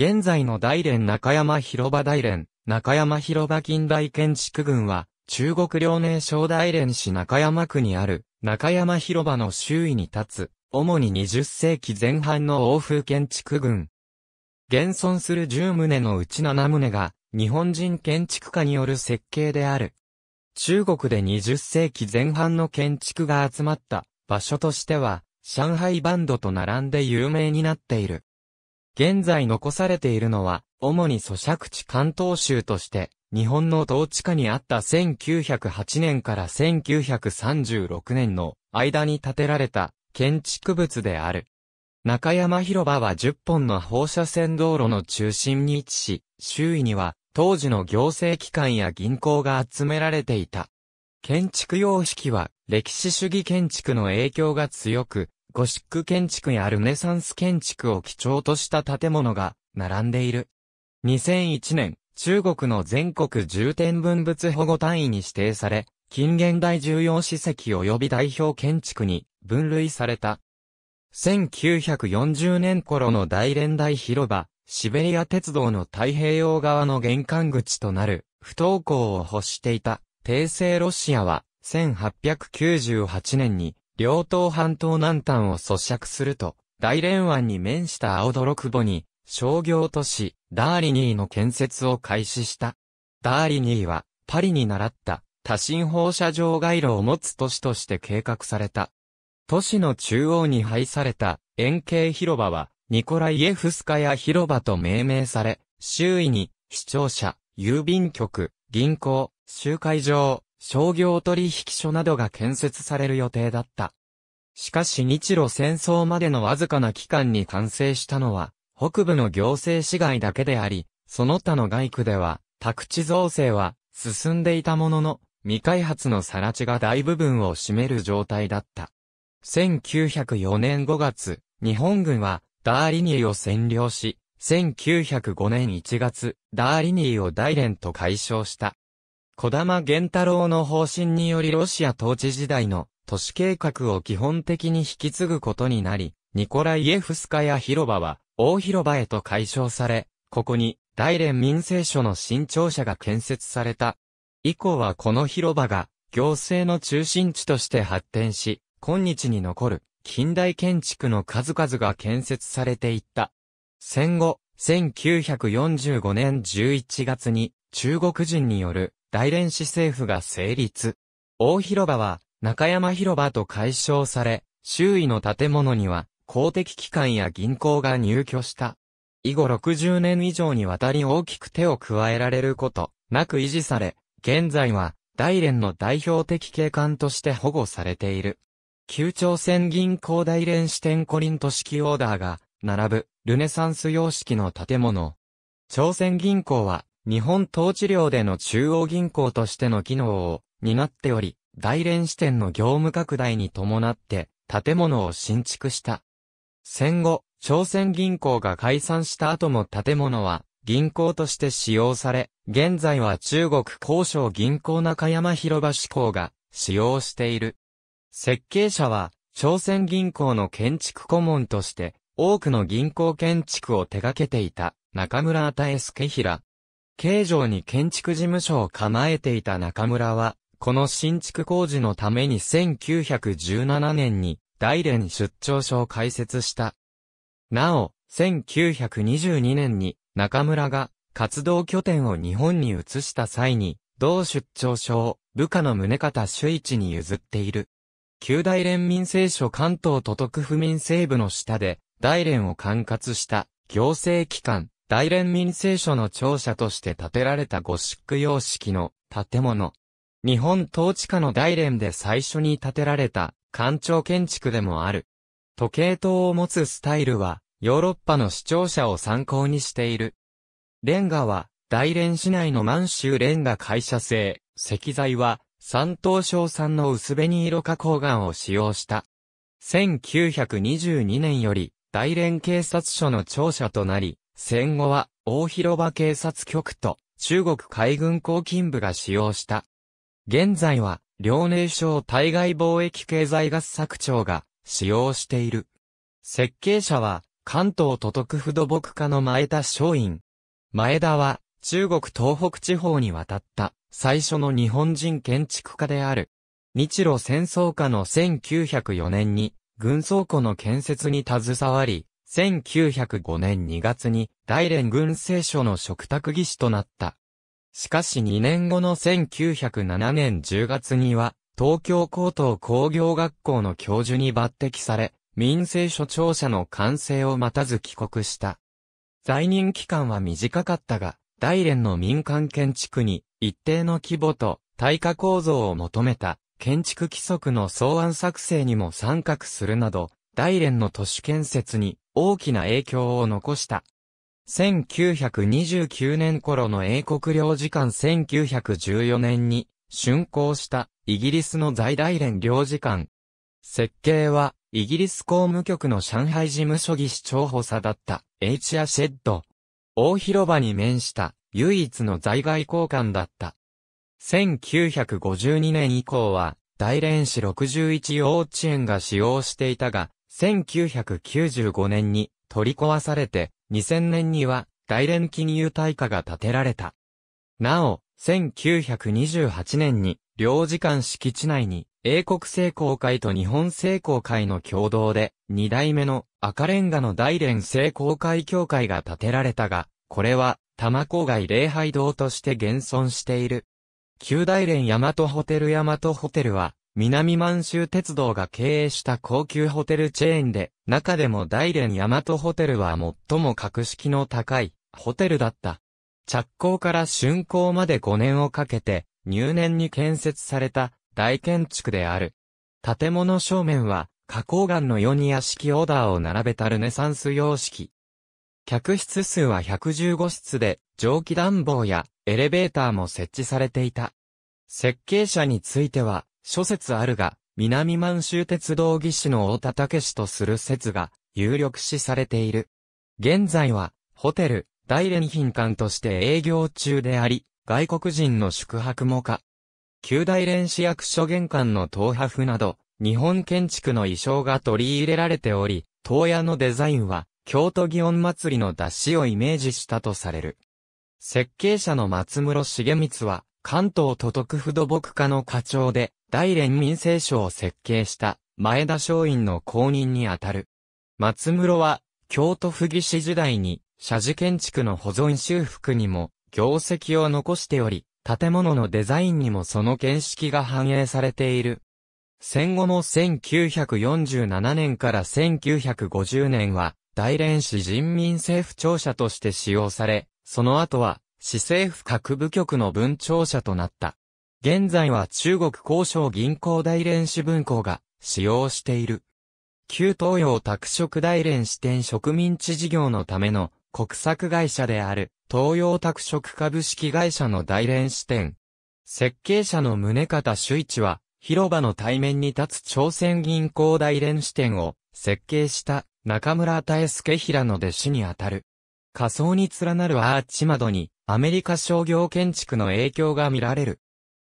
現在の大連中山広場大連、中山広場近代建築群は、中国遼寧省大連市中山区にある、中山広場の周囲に立つ、主に20世紀前半の欧風建築群。現存する10棟のうち7棟が、日本人建築家による設計である。中国で20世紀前半の建築が集まった場所としては、上海バンドと並んで有名になっている。現在残されているのは、主に咀嚼地関東州として、日本の統治下にあった1908年から1936年の間に建てられた建築物である。中山広場は10本の放射線道路の中心に位置し、周囲には当時の行政機関や銀行が集められていた。建築様式は歴史主義建築の影響が強く、ゴシック建築やルネサンス建築を基調とした建物が並んでいる。2001年、中国の全国重点文物保護単位に指定され、近現代重要史跡及び代表建築に分類された。1940年頃の大連大広場、シベリア鉄道の太平洋側の玄関口となる、不登校を欲していた、帝政ロシアは、1898年に、両東半島南端を咀嚼すると、大連湾に面した青泥窪に、商業都市、ダーリニーの建設を開始した。ダーリニーは、パリに習った、多進放射状街路を持つ都市として計画された。都市の中央に配された円形広場は、ニコライエフスカヤ広場と命名され、周囲に、視聴者、郵便局、銀行、集会場、商業取引所などが建設される予定だった。しかし日露戦争までのわずかな期間に完成したのは、北部の行政市街だけであり、その他の外区では、宅地造成は進んでいたものの、未開発の更地が大部分を占める状態だった。1904年5月、日本軍はダーリニーを占領し、1905年1月、ダーリニーを大連と解消した。小玉玄太郎の方針によりロシア統治時代の都市計画を基本的に引き継ぐことになり、ニコライエフスカヤ広場は大広場へと解消され、ここに大連民政所の新庁舎が建設された。以降はこの広場が行政の中心地として発展し、今日に残る近代建築の数々が建設されていった。戦後、1945年11月に中国人による大連市政府が成立。大広場は中山広場と解消され、周囲の建物には公的機関や銀行が入居した。以後60年以上にわたり大きく手を加えられることなく維持され、現在は大連の代表的景観として保護されている。旧朝鮮銀行大連支店コリント式オーダーが並ぶルネサンス様式の建物。朝鮮銀行は日本統治領での中央銀行としての機能を担っており、大連支店の業務拡大に伴って建物を新築した。戦後、朝鮮銀行が解散した後も建物は銀行として使用され、現在は中国交渉銀行中山広場志向が使用している。設計者は朝鮮銀行の建築顧問として多くの銀行建築を手掛けていた中村与助平、形状に建築事務所を構えていた中村は、この新築工事のために1917年に大連出張所を開設した。なお、1922年に中村が活動拠点を日本に移した際に、同出張所を部下の宗方周一に譲っている。旧大連民政所関東都督府民政部の下で、大連を管轄した行政機関、大連民政所の庁舎として建てられたゴシック様式の建物。日本統治下の大連で最初に建てられた官庁建築でもある。時計塔を持つスタイルはヨーロッパの市庁舎を参考にしている。レンガは大連市内の満州レンガ会社製、石材は山東省産の薄紅色花崗岩を使用した。1922年より大連警察署の庁舎となり、戦後は大広場警察局と中国海軍公勤部が使用した。現在は遼寧省対外貿易経済合作庁が使用している。設計者は関東都督府土木課の前田松陰。前田は中国東北地方に渡った最初の日本人建築家である。日露戦争下の1904年に軍倉庫の建設に携わり、1905年2月に大連軍政所の嘱託技師となった。しかし2年後の1907年10月には、東京高等工業学校の教授に抜擢され、民政所長者の完成を待たず帰国した。在任期間は短かったが、大連の民間建築に一定の規模と耐火構造を求めた建築規則の草案作成にも参画するなど、大連の都市建設に大きな影響を残した。1929年頃の英国領事館1914年に竣工したイギリスの在大連領事館。設計はイギリス公務局の上海事務所技師長補佐だったエイチアシェッド。大広場に面した唯一の在外交館だった。1952年以降は大連市61幼稚園が使用していたが、1995年に取り壊されて、2000年には大連金融大化が建てられた。なお、1928年に、領事館敷地内に、英国聖公会と日本聖公会の共同で、二代目の赤レンガの大連聖公会協会が建てられたが、これは、玉郊外礼拝堂として現存している。旧大連大和ホテル大和ホテルは、南満州鉄道が経営した高級ホテルチェーンで、中でも大連大和ホテルは最も格式の高いホテルだった。着工から竣工まで5年をかけて、入念に建設された大建築である。建物正面は、花崗岩の世に屋敷オーダーを並べたルネサンス様式。客室数は115室で、蒸気暖房やエレベーターも設置されていた。設計者については、諸説あるが、南満州鉄道技師の大田武史とする説が有力視されている。現在は、ホテル、大連品館として営業中であり、外国人の宿泊も可。旧大連市役所玄関の東破府など、日本建築の意匠が取り入れられており、東屋のデザインは、京都祇園祭の出汁をイメージしたとされる。設計者の松室茂光は、関東都督府土木課の課長で、大連民政省を設計した前田松陰の後任にあたる。松室は京都府議士時代に社寺建築の保存修復にも業績を残しており、建物のデザインにもその見識が反映されている。戦後の1947年から1950年は、大連市人民政府庁舎として使用され、その後は、市政府各部局の分庁舎となった。現在は中国交渉銀行大連支分校が使用している。旧東洋拓殖大連支店植民地事業のための国策会社である東洋拓殖株式会社の大連支店。設計者の宗方周一は広場の対面に立つ朝鮮銀行大連支店を設計した中村大介平の弟子にあたる。仮想に連なるアーチ窓にアメリカ商業建築の影響が見られる。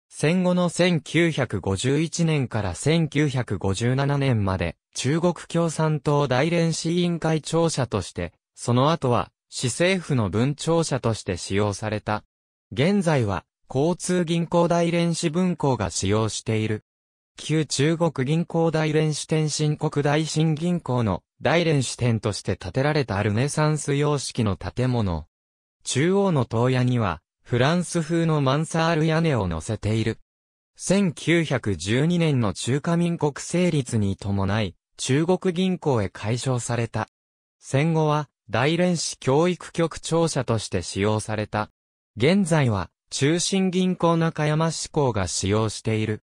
戦後の1951年から1957年まで中国共産党大連市委員会庁舎として、その後は市政府の分庁舎として使用された。現在は交通銀行大連市分校が使用している。旧中国銀行大連支店新国大新銀行の大連支店として建てられたルネサンス様式の建物。中央の塔屋にはフランス風のマンサール屋根を乗せている。1912年の中華民国成立に伴い、中国銀行へ解消された。戦後は、大連市教育局庁舎として使用された。現在は、中心銀行中山志向が使用している。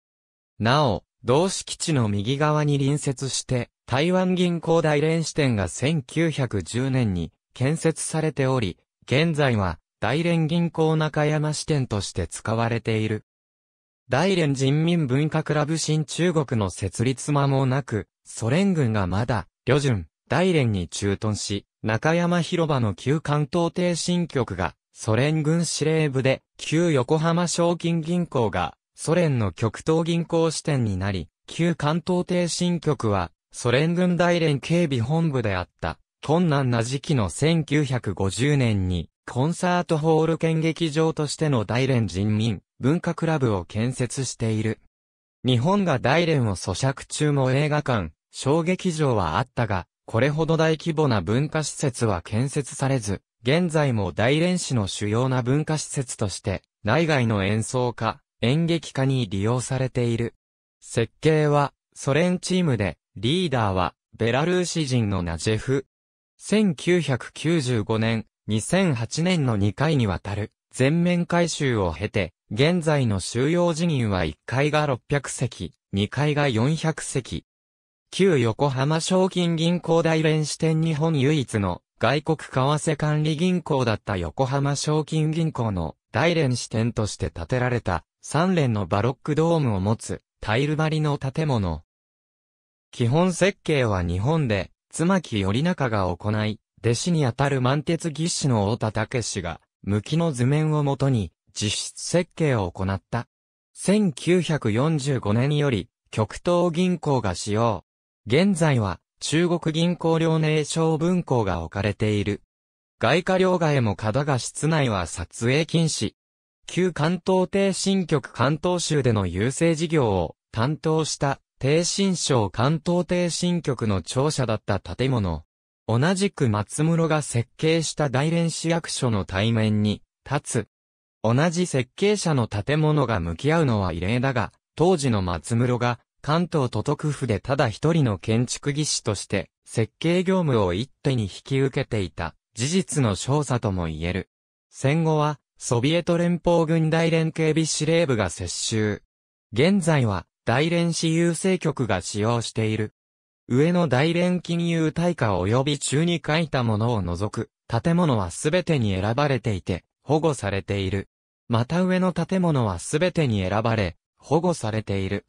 なお、同敷地の右側に隣接して、台湾銀行大連支店が1910年に建設されており、現在は大連銀行中山支店として使われている。大連人民文化クラブ新中国の設立間もなく、ソ連軍がまだ、旅順、大連に駐屯し、中山広場の旧関東帝新局が、ソ連軍司令部で、旧横浜賞金銀行が、ソ連の極東銀行支店になり、旧関東帝新局は、ソ連軍大連警備本部であった、困難な時期の1950年に、コンサートホール兼劇場としての大連人民文化クラブを建設している。日本が大連を咀嚼中も映画館、小劇場はあったが、これほど大規模な文化施設は建設されず、現在も大連市の主要な文化施設として、内外の演奏家、演劇家に利用されている。設計は、ソ連チームで、リーダーは、ベラルーシ人のナジェフ。1995年、2008年の2回にわたる全面改修を経て、現在の収容人員は1階が600席、2階が400席。旧横浜賞金銀行大連支店日本唯一の外国為替管理銀行だった横浜賞金銀行の大連支店として建てられた3連のバロックドームを持つタイル張りの建物。基本設計は日本で、妻木頼中が行い、弟子にあたる満鉄技師の大田武氏が、無機の図面をもとに、実質設計を行った。1945年より、極東銀行が使用。現在は、中国銀行領内商文庫が置かれている。外貨両替もかだが室内は撮影禁止。旧関東帝新局関東州での郵政事業を担当した帝新省関東帝新局の庁舎だった建物。同じく松室が設計した大連市役所の対面に立つ。同じ設計者の建物が向き合うのは異例だが、当時の松室が関東都督府でただ一人の建築技師として設計業務を一手に引き受けていた事実の少佐とも言える。戦後はソビエト連邦軍大連警備司令部が接収。現在は大連市郵政局が使用している。上の大連金融大化及び中に書いたものを除く、建物はすべてに選ばれていて、保護されている。また上の建物はすべてに選ばれ、保護されている。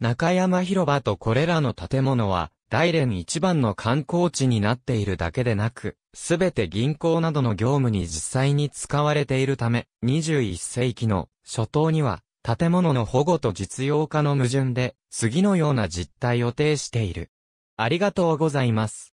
中山広場とこれらの建物は、大連一番の観光地になっているだけでなく、すべて銀行などの業務に実際に使われているため、21世紀の初頭には、建物の保護と実用化の矛盾で、次のような実態を呈している。ありがとうございます。